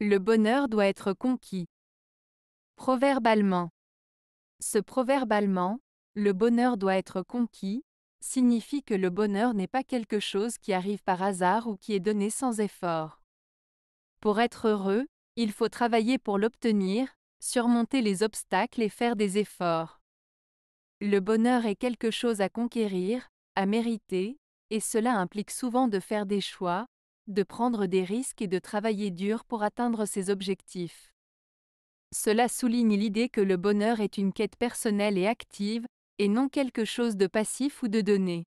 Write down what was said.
Le bonheur doit être conquis. Proverbe Ce proverbe allemand, le bonheur doit être conquis, signifie que le bonheur n'est pas quelque chose qui arrive par hasard ou qui est donné sans effort. Pour être heureux, il faut travailler pour l'obtenir, surmonter les obstacles et faire des efforts. Le bonheur est quelque chose à conquérir, à mériter, et cela implique souvent de faire des choix, de prendre des risques et de travailler dur pour atteindre ses objectifs. Cela souligne l'idée que le bonheur est une quête personnelle et active, et non quelque chose de passif ou de donné.